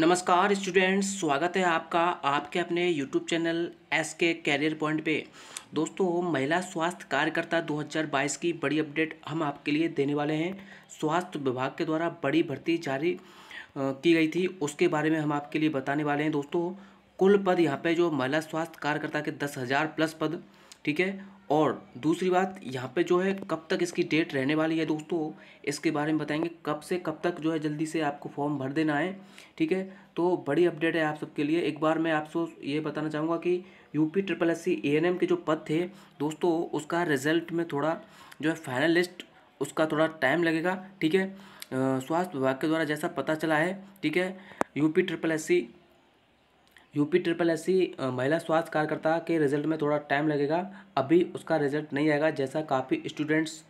नमस्कार स्टूडेंट्स स्वागत है आपका आपके अपने YouTube channel S K career point पे दोस्तों महिला स्वास्थ्य कार्यकर्ता 2022 की बड़ी अपडेट हम आपके लिए देने वाले हैं स्वास्थ्य विभाग के द्वारा बड़ी भर्ती जारी की गई थी उसके बारे में हम आपके लिए बताने वाले हैं दोस्तों कुल पद यहाँ पे जो महिला स्वास्थ्य कार्यकर्ता के दस हज़ार प्लस पद ठीक है और दूसरी बात यहाँ पे जो है कब तक इसकी डेट रहने वाली है दोस्तों इसके बारे में बताएंगे कब से कब तक जो है जल्दी से आपको फॉर्म भर देना है ठीक है तो बड़ी अपडेट है आप सबके लिए एक बार मैं आपसे ये बताना चाहूँगा कि UP triple S C A N M के जो पद थे दोस्तों उसका रिजल्ट में थोड़ा जो है फाइनल लिस्ट उसका थोड़ा टाइम लगेगा ठीक है स्वास्थ्य विभाग के द्वारा जैसा पता चला है ठीक है UP triple S C UP triple S महिला स्वास्थ्य कार्यकर्ता के रिजल्ट में थोड़ा टाइम लगेगा अभी उसका रिजल्ट नहीं आएगा जैसा काफ़ी स्टूडेंट्स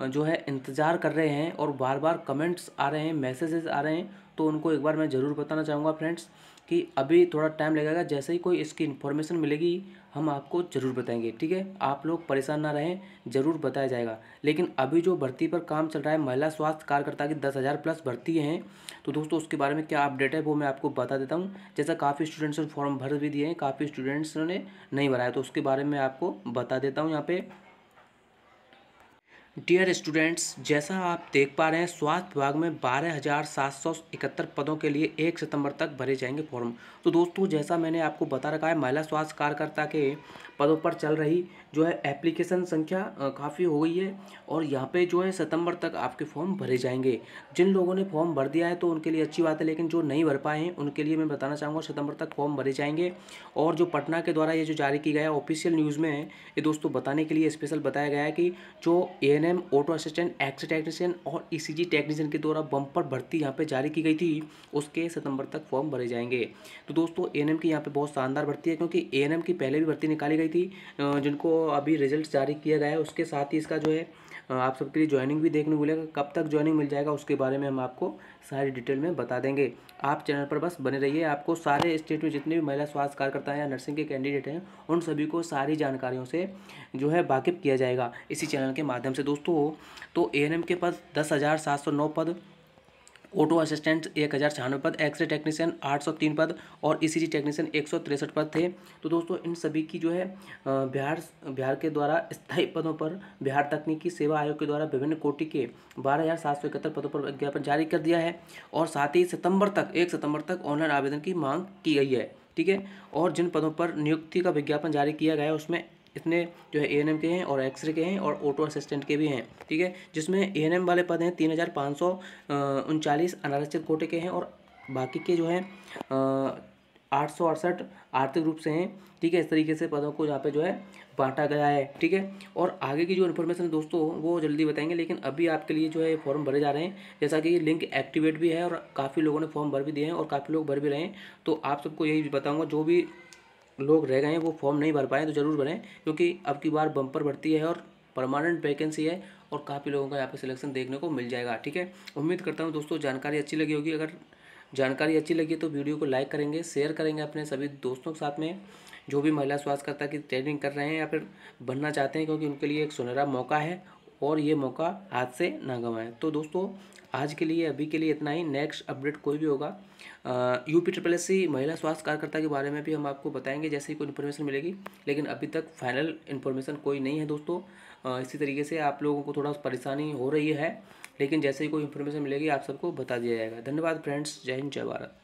जो है इंतज़ार कर रहे हैं और बार बार कमेंट्स आ रहे हैं मैसेजेस आ रहे हैं तो उनको एक बार मैं ज़रूर बताना चाहूँगा फ्रेंड्स कि अभी थोड़ा टाइम लगेगा जैसे ही कोई इसकी इन्फॉर्मेशन मिलेगी हम आपको ज़रूर बताएंगे ठीक है आप लोग परेशान ना रहें ज़रूर बताया जाएगा लेकिन अभी जो भर्ती पर काम चल रहा है महिला स्वास्थ्य कार्यकर्ता की दस हज़ार प्लस भर्ती हैं तो दोस्तों उसके बारे में क्या अपडेट है वो मैं आपको बता देता हूँ जैसा काफ़ी स्टूडेंट्स ने फॉर्म भर भी दिए हैं काफ़ी स्टूडेंट्स ने नहीं भराया तो उसके बारे में आपको बता देता हूँ यहाँ पर डियर स्टूडेंट्स जैसा आप देख पा रहे हैं स्वास्थ्य विभाग में बारह हज़ार सात सौ इकहत्तर पदों के लिए एक सितंबर तक भरे जाएंगे फॉर्म तो दोस्तों जैसा मैंने आपको बता रखा है महिला स्वास्थ्य कार्यकर्ता के पदों पर चल रही जो है एप्लीकेशन संख्या काफ़ी हो गई है और यहाँ पे जो है सितंबर तक आपके फॉर्म भरे जाएंगे जिन लोगों ने फॉर्म भर दिया है तो उनके लिए अच्छी बात है लेकिन जो नहीं भर पाए हैं उनके लिए मैं बताना चाहूँगा सितंबर तक फॉर्म भरे जाएंगे और जो पटना के द्वारा ये जो जारी किया गया ऑफिशियल न्यूज़ में ये दोस्तों बताने के लिए स्पेशल बताया गया है कि जो A auto assistant X technician और ई e टेक्नीशियन के द्वारा बम्पर भर्ती यहाँ पर जारी की गई थी उसके सितंबर तक फॉर्म भरे जाएंगे तो दोस्तों ए की यहाँ पर बहुत शानदार भर्ती है क्योंकि ए की पहले भी भर्ती निकाली गई थी जिनको अभी रिजल्ट जारी किया गया है उसके साथ ही इसका जो है आप सबके लिए ज्वाइनिंग भी देखने को मिलेगा कब तक ज्वाइनिंग मिल जाएगा उसके बारे में हम आपको सारी डिटेल में बता देंगे आप चैनल पर बस बने रहिए आपको सारे स्टेट में जितने भी महिला स्वास्थ्य कार्यकर्ता हैं या नर्सिंग के कैंडिडेट हैं उन सभी को सारी जानकारियों से जो है वाकिफ़ किया जाएगा इसी चैनल के माध्यम से दोस्तों तो ए के पास दस पद ऑटो असिस्टेंट एक हज़ार छियानवे पद एक्सरे टेक्नीशियन आठ सौ तीन पद और ईसीजी e टेक्नीशियन एक सौ तिरसठ पद थे तो दोस्तों इन सभी की जो है बिहार बिहार के द्वारा स्थायी पदों पर बिहार तकनीकी सेवा आयोग के द्वारा विभिन्न कोटि के बारह हज़ार सात सौ इकहत्तर पदों पर विज्ञापन जारी कर दिया है और साथ ही सितंबर तक एक सितंबर तक ऑनलाइन आवेदन की मांग की गई है ठीक है और जिन पदों पर नियुक्ति का विज्ञापन जारी किया गया है उसमें इसमें जो है ए के हैं और एक्सरे के हैं और ऑटो असिस्टेंट के भी हैं ठीक है जिसमें ए वाले पद हैं तीन हज़ार पाँच सौ उनचालीस अनारक्षित कोटे के हैं और बाकी के जो हैं आठ सौ अड़सठ आर्थिक रूप से हैं ठीक है इस तरीके से पदों को यहाँ पे जो है बांटा गया है ठीक है और आगे की जो इन्फॉर्मेशन दोस्तों वो जल्दी बताएंगे लेकिन अभी आपके लिए जो है फॉर्म भरे जा रहे हैं जैसा कि लिंक एक्टिवेट भी है और काफ़ी लोगों ने फॉर्म भर भी दिए हैं और काफ़ी लोग भर भी रहे हैं तो आप सबको यही बताऊँगा जो भी लोग रह गए हैं वो फॉर्म नहीं भर पाए तो ज़रूर भरें क्योंकि अब की बार बम्पर बढ़ती है और परमानेंट वैकेंसी है और काफ़ी लोगों का यहाँ पे सिलेक्शन देखने को मिल जाएगा ठीक है उम्मीद करता हूँ दोस्तों जानकारी अच्छी लगी होगी अगर जानकारी अच्छी लगी तो वीडियो को लाइक करेंगे शेयर करेंगे अपने सभी दोस्तों के साथ में जो भी महिला स्वास्थ्यकर्ता की ट्रेनिंग कर रहे हैं या फिर बनना चाहते हैं क्योंकि उनके लिए एक सुनहरा मौका है और ये मौका हाथ से ना गंवाएं तो दोस्तों आज के लिए अभी के लिए इतना ही नेक्स्ट अपडेट कोई भी होगा U P triple S C महिला स्वास्थ्य कार्यकर्ता के बारे में भी हम आपको बताएंगे जैसे ही कोई इन्फॉर्मेशन मिलेगी लेकिन अभी तक फाइनल इन्फॉर्मेशन कोई नहीं है दोस्तों आ, इसी तरीके से आप लोगों को थोड़ा परेशानी हो रही है लेकिन जैसे ही कोई इन्फॉर्मेशन मिलेगी आप सबको बता दिया जाएगा धन्यवाद फ्रेंड्स जय हिंद जय भारत